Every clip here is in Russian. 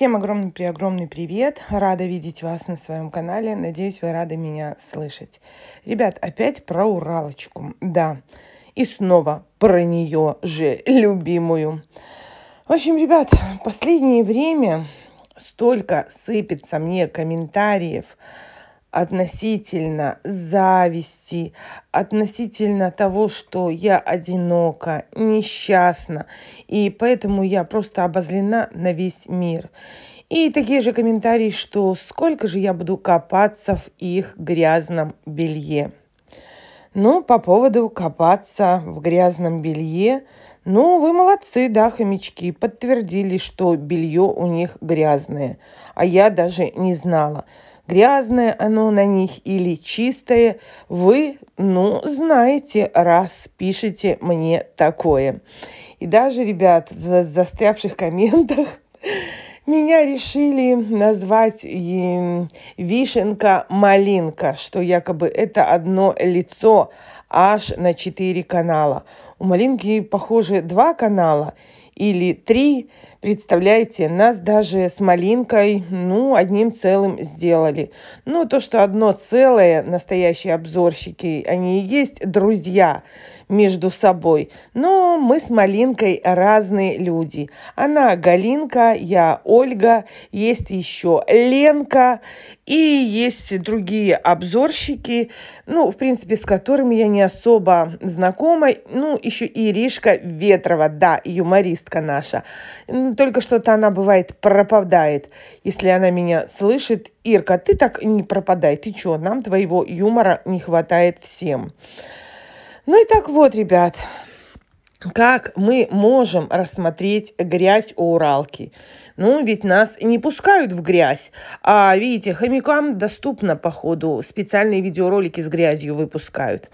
Всем огромный-преогромный привет! Рада видеть вас на своем канале. Надеюсь, вы рады меня слышать. Ребят, опять про Уралочку. Да, и снова про нее же любимую. В общем, ребят, последнее время столько сыпется мне комментариев, относительно зависти, относительно того, что я одинока, несчастна, и поэтому я просто обозлена на весь мир. И такие же комментарии, что сколько же я буду копаться в их грязном белье. Ну, по поводу копаться в грязном белье, ну, вы молодцы, да, хомячки, подтвердили, что белье у них грязное. А я даже не знала грязное оно на них или чистое, вы, ну, знаете, раз пишете мне такое. И даже, ребят, в застрявших комментах меня решили назвать и вишенка-малинка, что якобы это одно лицо аж на четыре канала. У малинки, похоже, два канала – или три. Представляете, нас даже с малинкой, ну, одним целым сделали. Ну, то, что одно целое, настоящие обзорщики, они и есть друзья между собой. Но мы с малинкой разные люди. Она Галинка, я Ольга, есть еще Ленка и есть другие обзорщики, ну, в принципе, с которыми я не особо знакома. Ну, еще Иришка Ветрова, да, юморист артистка наша. Ну, только что-то она бывает пропадает. Если она меня слышит, Ирка, ты так не пропадай, ты чё, нам твоего юмора не хватает всем. Ну и так вот, ребят, как мы можем рассмотреть грязь у Уралки? Ну, ведь нас не пускают в грязь. А, видите, хомякам доступно, походу, специальные видеоролики с грязью выпускают.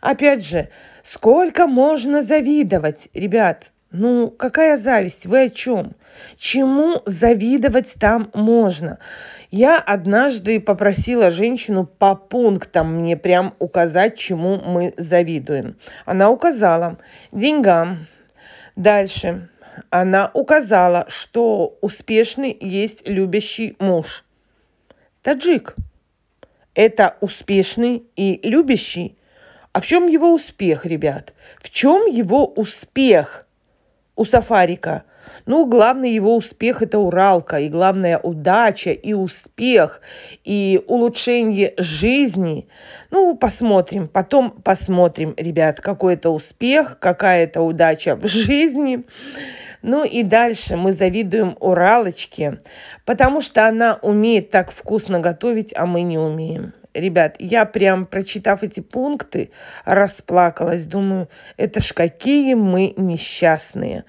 Опять же, сколько можно завидовать, ребят? Ну, какая зависть? Вы о чем? Чему завидовать там можно? Я однажды попросила женщину по пунктам мне прям указать, чему мы завидуем. Она указала деньгам. Дальше она указала, что успешный есть любящий муж. Таджик. Это успешный и любящий. А в чем его успех, ребят? В чем его успех – у Сафарика. Ну, главный его успех – это Уралка, и главная удача, и успех, и улучшение жизни. Ну, посмотрим, потом посмотрим, ребят, какой это успех, какая это удача в жизни. Ну и дальше мы завидуем Уралочке, потому что она умеет так вкусно готовить, а мы не умеем ребят, я прям, прочитав эти пункты, расплакалась. Думаю, это ж какие мы несчастные.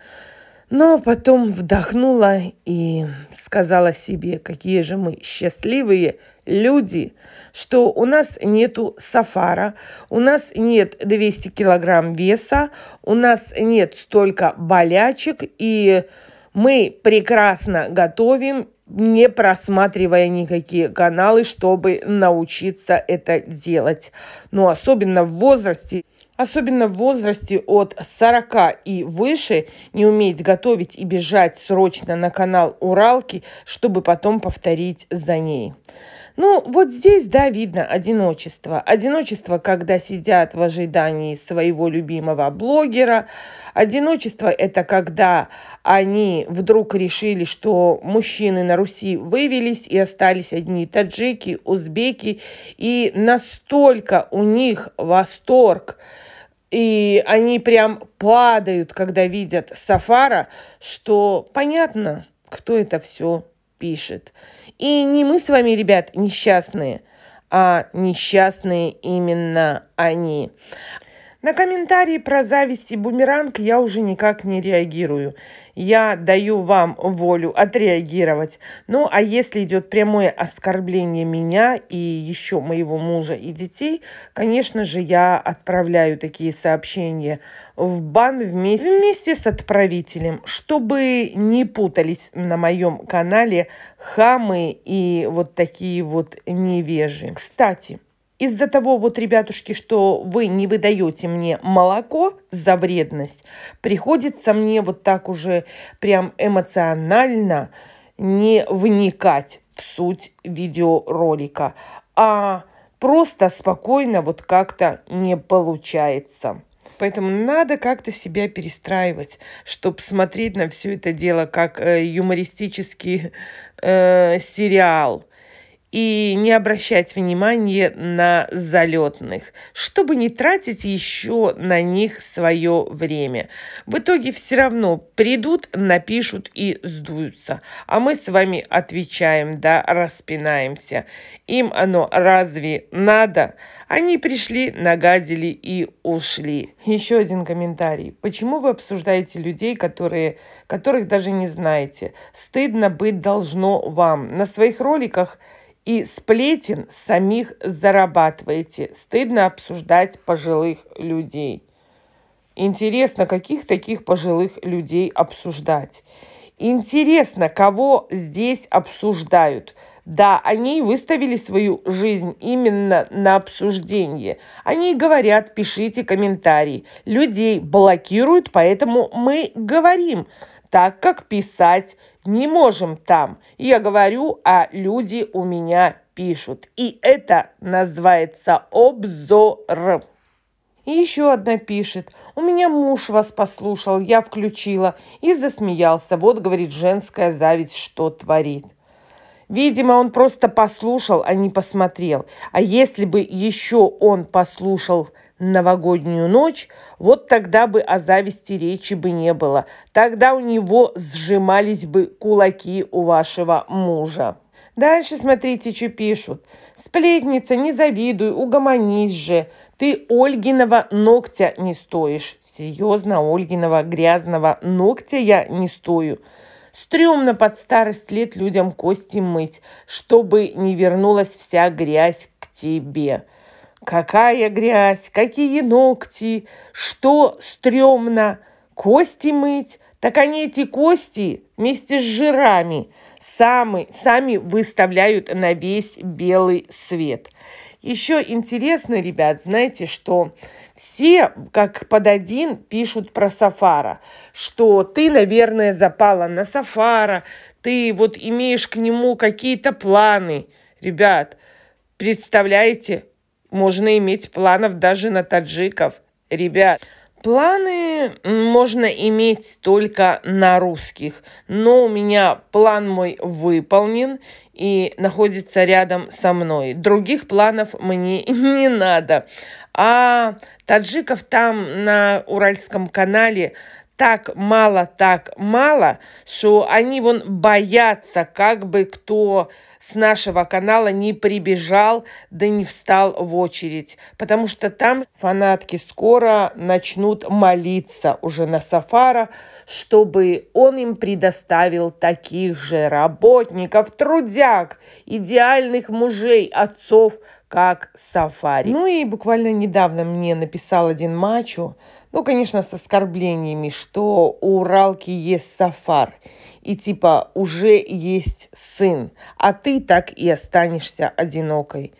Но потом вдохнула и сказала себе, какие же мы счастливые люди, что у нас нету сафара, у нас нет 200 килограмм веса, у нас нет столько болячек, и мы прекрасно готовим не просматривая никакие каналы, чтобы научиться это делать. Но особенно в возрасте, особенно в возрасте от 40 и выше, не уметь готовить и бежать срочно на канал Уралки, чтобы потом повторить за ней. Ну, вот здесь, да, видно одиночество. Одиночество, когда сидят в ожидании своего любимого блогера. Одиночество – это когда они вдруг решили, что мужчины на Руси вывелись и остались одни таджики, узбеки. И настолько у них восторг и они прям падают, когда видят Сафара, что понятно, кто это все пишет. И не мы с вами, ребят, несчастные, а несчастные именно они. На комментарии про зависть и бумеранг я уже никак не реагирую. Я даю вам волю отреагировать. Ну, а если идет прямое оскорбление меня и еще моего мужа и детей, конечно же, я отправляю такие сообщения в бан вместе, вместе с отправителем, чтобы не путались на моем канале хамы и вот такие вот невежи. Кстати, из-за того, вот, ребятушки, что вы не выдаете мне молоко за вредность, приходится мне вот так уже прям эмоционально не вникать в суть видеоролика, а просто спокойно вот как-то не получается. Поэтому надо как-то себя перестраивать, чтобы смотреть на все это дело как э, юмористический э, сериал и не обращать внимания на залетных, чтобы не тратить еще на них свое время. В итоге все равно придут, напишут и сдуются. А мы с вами отвечаем, да, распинаемся. Им оно разве надо? Они пришли, нагадили и ушли. Еще один комментарий. Почему вы обсуждаете людей, которые, которых даже не знаете? Стыдно быть должно вам. На своих роликах – и сплетен самих зарабатываете. Стыдно обсуждать пожилых людей. Интересно, каких таких пожилых людей обсуждать? Интересно, кого здесь обсуждают? Да, они выставили свою жизнь именно на обсуждение. Они говорят, пишите комментарии. Людей блокируют, поэтому мы говорим, так как писать не можем там. Я говорю, а люди у меня пишут. И это называется обзор. И еще одна пишет. «У меня муж вас послушал, я включила». И засмеялся. Вот, говорит, женская зависть что творит. Видимо, он просто послушал, а не посмотрел. А если бы еще он послушал новогоднюю ночь, вот тогда бы о зависти речи бы не было. Тогда у него сжимались бы кулаки у вашего мужа. Дальше смотрите, что пишут. «Сплетница, не завидуй, угомонись же. Ты Ольгиного ногтя не стоишь». Серьезно, Ольгиного грязного ногтя я не стою. Стремно под старость лет людям кости мыть, чтобы не вернулась вся грязь к тебе. Какая грязь, какие ногти, что стрёмно. Кости мыть, так они эти кости вместе с жирами сами, сами выставляют на весь белый свет. Еще интересно, ребят, знаете, что все, как под один, пишут про сафара, что ты, наверное, запала на сафара, ты вот имеешь к нему какие-то планы. Ребят, представляете, можно иметь планов даже на таджиков. Ребят, Планы можно иметь только на русских, но у меня план мой выполнен и находится рядом со мной. Других планов мне не надо. А таджиков там на Уральском канале так мало, так мало, что они вон боятся, как бы кто с нашего канала не прибежал, да не встал в очередь, потому что там фанатки скоро начнут молиться уже на Сафара, чтобы он им предоставил таких же работников, трудяг, идеальных мужей, отцов, как сафари. Ну и буквально недавно мне написал один мачо, ну, конечно, с оскорблениями, что у Уралки есть сафар и типа уже есть сын, а ты так и останешься одинокой.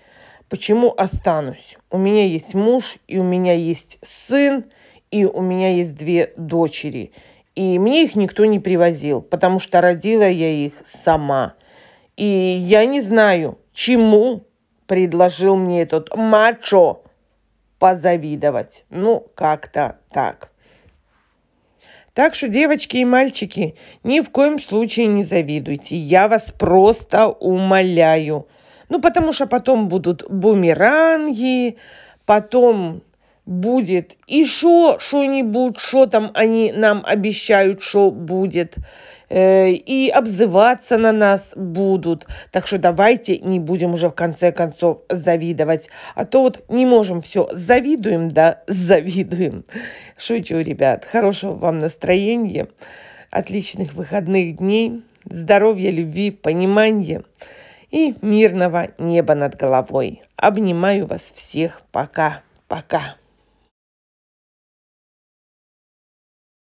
Почему останусь? У меня есть муж, и у меня есть сын, и у меня есть две дочери. И мне их никто не привозил, потому что родила я их сама. И я не знаю, чему предложил мне этот мачо позавидовать. Ну, как-то так. Так что, девочки и мальчики, ни в коем случае не завидуйте. Я вас просто умоляю. Ну, потому что потом будут бумеранги, потом будет. І что що-нибудь, что там они нам обещают, что будет. Э, и обзываться на нас будут. Так что давайте не будем уже в конце концов завидовать. А то вот не можем все. Завидуем, да, завидуем. Шучу, ребят. Хорошего вам настроения, отличных выходных дней, здоровья, любви, понимания и мирного неба над головой. Обнимаю вас всех. Пока. Пока.